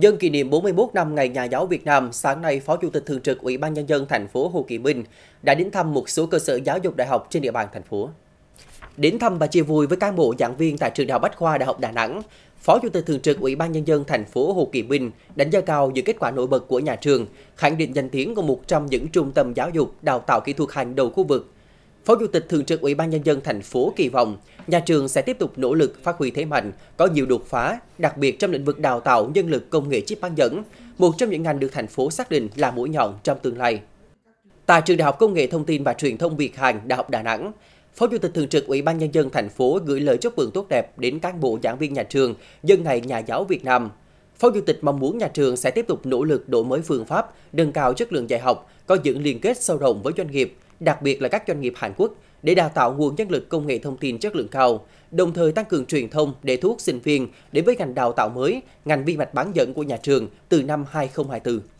Nhân kỷ niệm 41 năm Ngày Nhà giáo Việt Nam, sáng nay Phó Chủ tịch Thường trực Ủy ban Nhân dân thành phố Hồ Chí Minh đã đến thăm một số cơ sở giáo dục đại học trên địa bàn thành phố. Đến thăm và chia vui với cán bộ giảng viên tại trường Đại học Bách khoa Đại học Đà Nẵng, Phó Chủ tịch Thường trực Ủy ban Nhân dân thành phố Hồ Kỳ Minh đánh giá cao những kết quả nổi bật của nhà trường, khẳng định danh tiếng của một trong những trung tâm giáo dục đào tạo kỹ thuật hàng đầu khu vực Phó Chủ tịch Thường trực Ủy ban Nhân dân thành phố kỳ vọng, nhà trường sẽ tiếp tục nỗ lực phát huy thế mạnh, có nhiều đột phá, đặc biệt trong lĩnh vực đào tạo nhân lực công nghệ chip bán dẫn, một trong những ngành được thành phố xác định là mũi nhọn trong tương lai. Tại trường Đại học Công nghệ Thông tin và Truyền thông Việt Hàn, Đại học Đà Nẵng, Phó Chủ tịch Thường trực Ủy ban Nhân dân thành phố gửi lời chúc mừng tốt đẹp đến cán bộ giảng viên nhà trường dân ngày nhà giáo Việt Nam. Phó Chủ tịch mong muốn nhà trường sẽ tiếp tục nỗ lực đổi mới phương pháp, nâng cao chất lượng dạy học, có những liên kết sâu rộng với doanh nghiệp – đặc biệt là các doanh nghiệp Hàn Quốc để đào tạo nguồn nhân lực công nghệ thông tin chất lượng cao, đồng thời tăng cường truyền thông để thu hút sinh viên đến với ngành đào tạo mới, ngành vi mạch bán dẫn của nhà trường từ năm 2024.